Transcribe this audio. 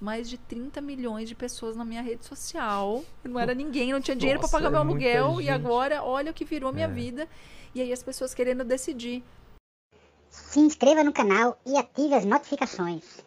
mais de 30 milhões de pessoas na minha rede social. não era ninguém, não tinha dinheiro para pagar meu é aluguel gente. e agora olha o que virou minha é. vida. E aí as pessoas querendo decidir. Se inscreva no canal e ative as notificações.